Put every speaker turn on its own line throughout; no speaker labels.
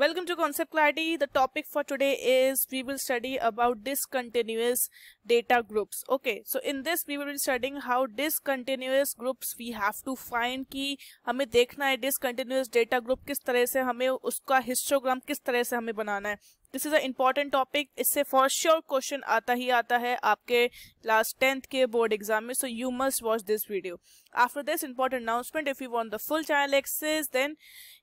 Welcome to Concept Clarity. The topic for today is we will study about discontinuous data groups. Okay, so in this we will be studying how discontinuous groups we have to find कि हमें देखना है discontinuous data group किस तरह से हमें उसका histogram किस तरह से हमें बनाना है this is a important topic इससे फॉर श्योर क्वेश्चन आता ही आता है आपके लास्ट टेंथ के बोर्ड एग्जाम में so you must watch this video after this important announcement if you want the full channel access then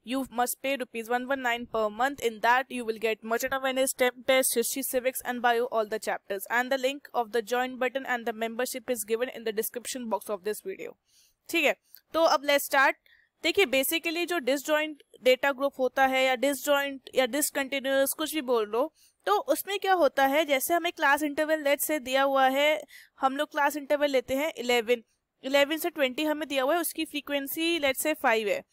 you must pay rupees one one nine per month in that you will get merchant awareness stem test history civics and bio all the chapters and the link of the join button and the membership is given in the description box of this video ठीक है तो अब let start देखिए basically जो disjoint data group होता है या disjoint या डिसकंटिन्यूस कुछ भी बोल लो तो उसमें क्या होता है जैसे हमें क्लास इंटरवल लेट से दिया हुआ है हम लोग क्लास इंटरवल लेते हैं इलेवन इलेवन से ट्वेंटी हमें दिया हुआ है उसकी फ्रीक्वेंसी लेट से फाइव है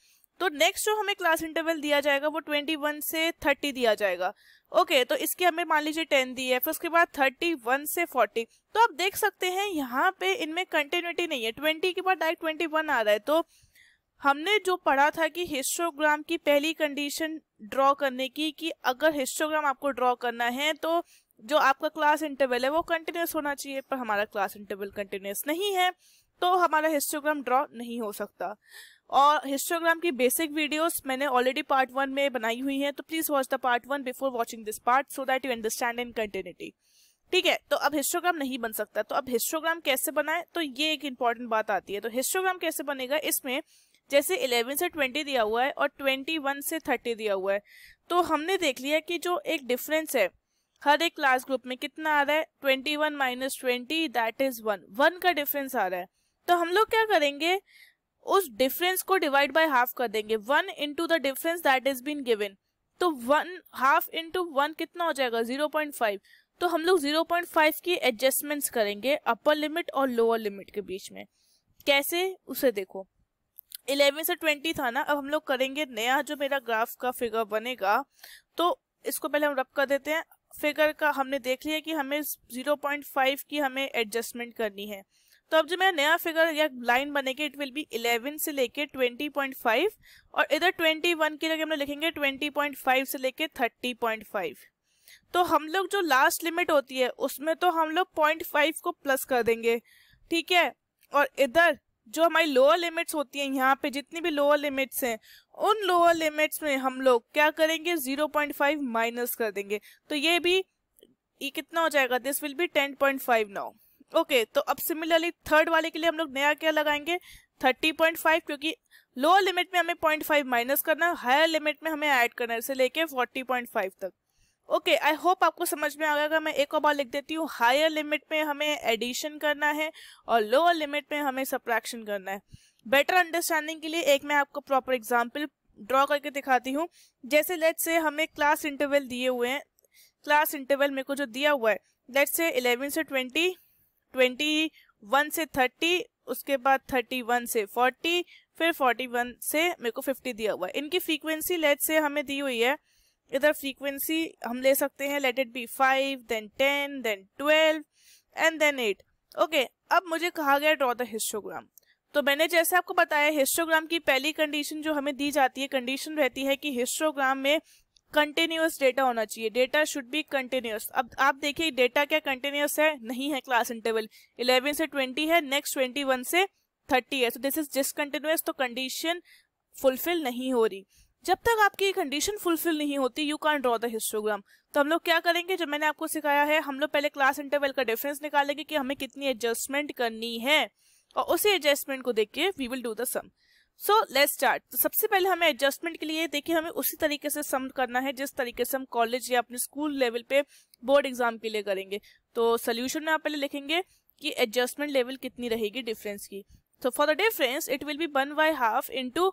तो नेक्स्ट जो हमें क्लास इंटरवल दिया जाएगा वो ट्वेंटी वन से थर्टी दिया जाएगा ओके तो इसके हमें मान लीजिए टेन दी है फिर उसके बाद थर्टी वन से फोर्टी तो आप देख सकते हैं यहाँ पे इनमें कंटिन्यूटी नहीं है ट्वेंटी के बाद डायरेक्ट ट्वेंटी वन आ रहा है तो हमने जो पढ़ा था कि हिस्टोग्राम की पहली कंडीशन ड्रॉ करने की कि अगर हिस्टोग्राम आपको ड्रॉ करना है तो जो आपका क्लास इंटरवल है वो कंटिन्यूस होना चाहिए पर हमारा क्लास इंटरवल कंटिन्यूस नहीं है तो हमारा हिस्टोग्राम ड्रॉ नहीं हो सकता और हिस्टोग्राम की बेसिक वीडियोस मैंने ऑलरेडी पार्ट वन में बनाई हुई हैं तो please watch the part one before watching this part so that you understand in continuity ठीक है तो अब हिस्टोग्राम नहीं बन सकता तो अब हिस्टोग्राम कैसे बनाए तो ये एक इंपॉर्टेंट बात आती है तो हिस्टोग्राम कैसे बनेगा इसमें जैसे 11 से 20 दिया हुआ है और 21 से 30 दिया हुआ है तो हमने देख लिया कि जो एक डिफरेंस है हर एक क्लास ग्रुप में कितना आ रहा है twenty one minus twenty that is one one का डिफरेंस आ रहा है तो हम लोग क्या करेंगे उस डिफरेंस को डिवाइड बाय हाफ कर देंगे one into the difference that is been given तो वन हाफ इंटू वन कितना हो जाएगा जीरो पॉइंट फाइव तो हम लोग जीरो पॉइंट फाइव की एडजस्टमेंट्स करेंगे अपर लिमिट और लोअर लिमिट के बीच में कैसे उसे देखो इलेवन से ट्वेंटी था ना अब हम लोग करेंगे नया जो मेरा ग्राफ का फिगर बनेगा तो इसको पहले हम रब कर देते हैं फिगर का हमने देख लिया कि हमें 0.5 की हमें एडजस्टमेंट करनी है तो अब जो मेरा नया फिगर या लाइन बनेगी इट विल बी 11 से लेके 20.5 और इधर 21 की जगह हम लोग लिखेंगे 20.5 से लेके 30.5 तो हम लोग जो लास्ट लिमिट होती है उसमें तो हम लोग फाइव को प्लस कर देंगे ठीक है और इधर जो हमारी लोअर लिमिट्स होती हैं यहाँ पे जितनी भी लोअर लिमिट्स हैं उन लोअर लिमिट्स में हम लोग क्या करेंगे 0.5 माइनस कर देंगे तो ये भी ये कितना हो जाएगा this will be 10.5 now okay तो अब सिमिलरली थर्ड वाले के लिए हम लोग नया क्या लगाएंगे 30.5 क्योंकि लोअर लिमिट में हमें 0.5 माइनस करना है हायर लिमिट में हमें ऐड करना है इसे लेके 40.5 तक ओके आई होप आपको समझ में आ गया मैं एक और बार लिख देती हूँ हायर लिमिट में हमें एडिशन करना है और लोअर लिमिट में हमें सप्रैक्शन करना है बेटर अंडरस्टैंडिंग के लिए एक मैं आपको प्रॉपर एग्जाम्पल ड्रॉ करके दिखाती हूँ जैसे लेट से हमें क्लास इंटरवल दिए हुए हैं क्लास इंटरवल मेरे को जो दिया हुआ है लेट से इलेवन से ट्वेंटी ट्वेंटी वन से थर्टी उसके बाद थर्टी वन से फोर्टी फिर फोर्टी वन से मेरे को फिफ्टी दिया हुआ है इनकी फ्रीक्वेंसी लेट से हमें दी हुई है इधर फ्रीक्वेंसी हम ले सकते हैं let it be five then ten then twelve and then eight okay अब मुझे कहा गया ड्रॉ द हिस्टोग्राम तो मैंने जैसे आपको बताया हिस्टोग्राम की पहली कंडीशन जो हमें दी जाती है कंडीशन रहती है कि हिस्टोग्राम में कंटिन्यूस डेटा होना चाहिए डेटा शुड बी कंटिन्यूस अब आप देखिए डेटा क्या कंटिन्यूस है नहीं है क्लास इंटरवल 11 से 20 है नेक्स्ट 21 से 30 है सो दिस इज डिसकंटिन्यूस तो कंडीशन फुलफिल नहीं हो रही जब तक आपकी कंडीशन फुलफिल नहीं होती you can draw the histogram तो हम लोग क्या करेंगे जब मैंने आपको सिखाया है हम लोग पहले क्लास इंटरवल का डिफरेंस निकालेंगे कि हमें कितनी एडजस्टमेंट करनी है और उसी एडजस्टमेंट को देख के we will do the sum so let start तो सबसे पहले हमें एडजस्टमेंट के लिए देखिए हमें उसी तरीके से सम करना है जिस तरीके से हम कॉलेज या अपने स्कूल लेवल पे बोर्ड एग्जाम के लिए करेंगे तो सोल्यूशन में आप पहले लिखेंगे कि एडजस्टमेंट लेवल कितनी रहेगी डिफरेंस की तो for the difference it will be one by half into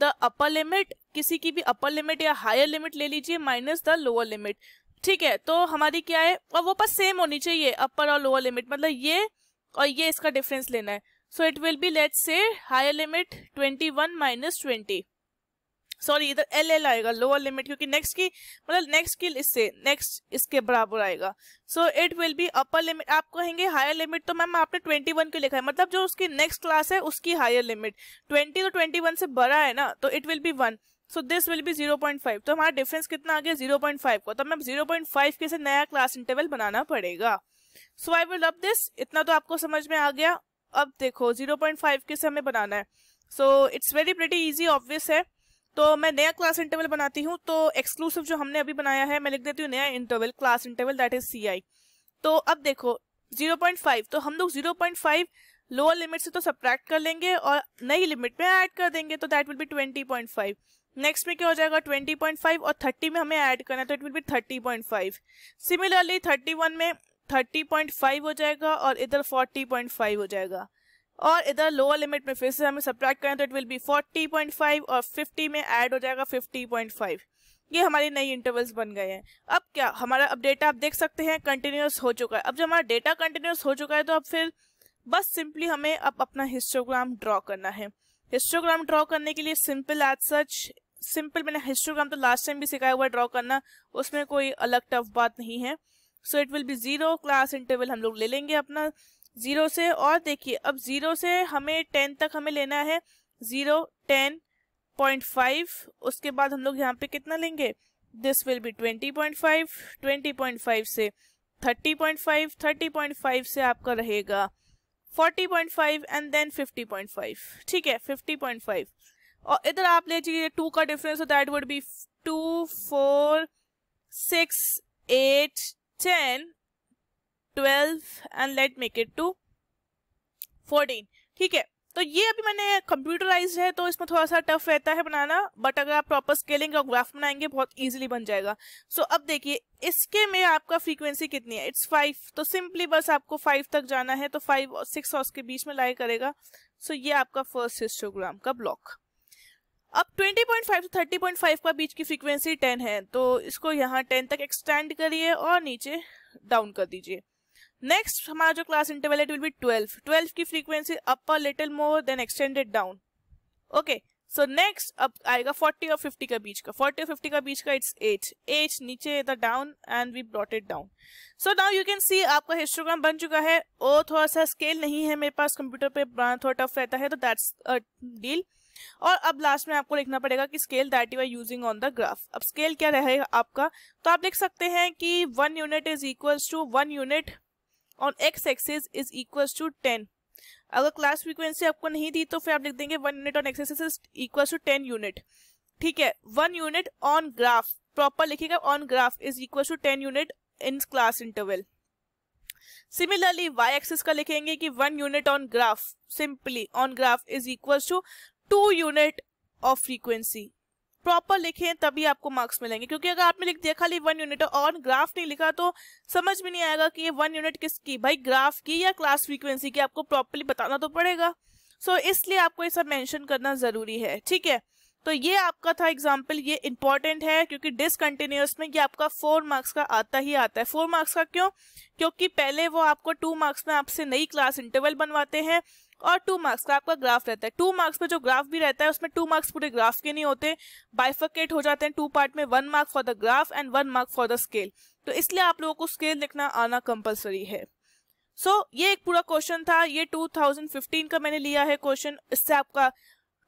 the upper limit किसी की भी अपर लिमिट या हायर लिमिट ले लीजिए माइनस द लोअर लिमिट ठीक है तो हमारी क्या है और वो पास सेम होनी चाहिए अपर और लोअर लिमिट मतलब ये और ये इसका डिफरेंस लेना है so it will be let say higher limit twenty one minus twenty sorry इधर एल एल आएगा लोअर लिमिट क्योंकि नेक्स्ट की मतलब नेक्स्ट की इससे नेक्स्ट इसके बराबर आएगा so it will be upper limit आप कहेंगे हायर लिमिट तो मैम आपने ट्वेंटी वन क्यों लिखा है मतलब जो उसकी नेक्स्ट क्लास है उसकी हायर लिमिट ट्वेंटी तो ट्वेंटी वन से बड़ा है ना तो it will be one so this will be zero point five तो हमारा डिफरेंस कितना आ गया जीरो पॉइंट फाइव का तो मैम जीरो पॉइंट फाइव के से नया क्लास इंटरवल बनाना पड़ेगा so I will love this इतना तो आपको समझ में आ गया अब देखो जीरो पॉइंट फाइव के से हमें बनाना है so it's very pretty easy obvious है तो मैं नया क्लास इंटरवल बनाती हूँ तो एक्सक्लूसिव जो हमने अभी बनाया है मैं लिख देती हूँ नया interval class interval that is C I तो अब देखो 0.5 तो हम लोग 0.5 लोअर लिमिट से तो सब्ट्रैक्ट कर लेंगे और नई लिमिट में ऐड कर देंगे तो दैट विल बी 20.5 नेक्स्ट में क्या हो जाएगा 20.5 और 30 में हमें ऐड करना है तो इट विल बी 30.5 सिमिलरली 31 में 30.5 हो जाएगा और इधर 40.5 हो जाएगा और इधर लोअर लिमिट में फिर से हमें सब्ट्रैक्ट करें तो इट विल बी 40.5 और 50 में ऐड हो जाएगा 50.5 ये हमारे नई इंटरवल्स बन गए हैं अब क्या हमारा अब डेटा आप देख सकते हैं कंटिन्यूस हो चुका है अब जब हमारा डेटा कंटिन्यूस हो चुका है तो अब फिर बस सिंपली हमें अब अपना हिस्टोग्राम ड्रॉ करना है हिस्टोग्राम ड्रॉ करने के लिए सिंपल एज सच सिंपल मैंने हिस्टोग्राम तो लास्ट टाइम भी सिखाया हुआ ड्रॉ करना उसमें कोई अलग टफ बात नहीं है so it will be zero class interval हम लोग ले लेंगे अपना ज़ीरो से और देखिए अब ज़ीरो से हमें टेन तक हमें लेना है ज़ीरो टेन पॉइंट फाइव उसके बाद हम लोग यहाँ पे कितना लेंगे this will be twenty point five twenty point five से thirty point five thirty point five से आपका रहेगा forty point five and then fifty point five ठीक है फिफ्टी पॉइंट फाइव और इधर आप ले जाइए टू का डिफरेंस हो that would be two four six eight ten twelve and let make it to fourteen ठीक है तो ये अभी मैंने कंप्यूटराइज है तो इसमें थोड़ा सा टफ रहता है बनाना बट अगर आप प्रॉपर स्केलिंग और ग्राफ बनाएंगे बहुत इजीली बन जाएगा सो so, अब देखिए इसके में आपका फ्रीक्वेंसी कितनी है इट्स फाइव तो सिंपली बस आपको फाइव तक जाना है तो फाइव और सिक्स और उसके बीच में लाइक करेगा सो so, ये आपका फर्स्ट हिस्टोग्राम का ब्लॉक अब 20.5 से 30.5 का बीच की फ्रीक्वेंसी 10 है तो इसको यहाँ 10 तक एक्सटेंड करिए और नीचे डाउन कर दीजिए नेक्स्ट हमारा जो क्लास इंटरवल है it will be twelve twelve की frequency upper little more than extended down okay so next अब आएगा फोर्टी और फिफ्टी का बीच का फोर्टी और फिफ्टी का बीच का इट्स एच एच नीचे the down and we brought it down so now you can see आपका हिस्टोग्राम बन चुका है ओ थोड़ा सा स्केल नहीं है मेरे पास कंप्यूटर पे थोड़ा टफ रहता है तो दैट्स अ डील और अब लास्ट में आपको लिखना पड़ेगा कि scale that you are using on the graph अब स्केल क्या रहेगा आपका तो आप देख सकते हैं कि one unit is equals to one unit on X axis is equal to ten अगर क्लास फ्रीक्वेंसी आपको नहीं दी तो फिर आप लिख देंगे one unit on axis is equal to ten unit ठीक है one unit on graph proper लिखेगा on graph is equal to ten unit in class interval similarly Y axis का लिखेंगे कि one unit on graph simply on graph is equal to two unit of frequency proper लिखें तभी आपको marks मिलेंगे क्योंकि अगर आपने लिख दिया खाली वन यूनिट और ग्राफ नहीं लिखा तो समझ में नहीं आएगा कि ये वन यूनिट किसकी भाई ग्राफ की या क्लास फ्रीक्वेंसी की आपको प्रॉपरली बताना तो पड़ेगा सो so, इसलिए आपको ये सब मैंशन करना जरूरी है ठीक है तो ये आपका था एग्जाम्पल ये इंपॉर्टेंट है क्योंकि डिसकंटिन्यूस में ये आपका फोर मार्क्स का आता ही आता है फोर मार्क्स का क्यों क्योंकि पहले वो आपको टू मार्क्स में आपसे नई क्लास इंटरवल बनवाते हैं और टू मार्क्स का आपका ग्राफ रहता है टू मार्क्स पे जो ग्राफ भी रहता है उसमें टू मार्क्स पूरे ग्राफ के नहीं होते बाइफकेट हो जाते हैं टू पार्ट में one mark for the graph and one mark for the scale तो इसलिए आप लोगों को स्केल लिखना आना कंपलसरी है सो so, ये एक पूरा क्वेश्चन था ये 2015 का मैंने लिया है क्वेश्चन इससे आपका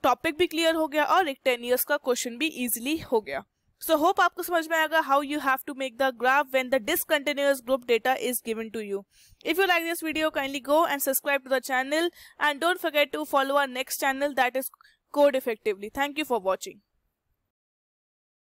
टॉपिक भी क्लियर हो गया और एक टेन ईयर्स का क्वेश्चन भी इजिली हो गया So hope आपको समझ में आएगा how you have to make the graph when the discontinuous group data is given to you. If you like this video, kindly go and subscribe to the channel and don't forget to follow our next channel that is Code Effectively. Thank you for watching.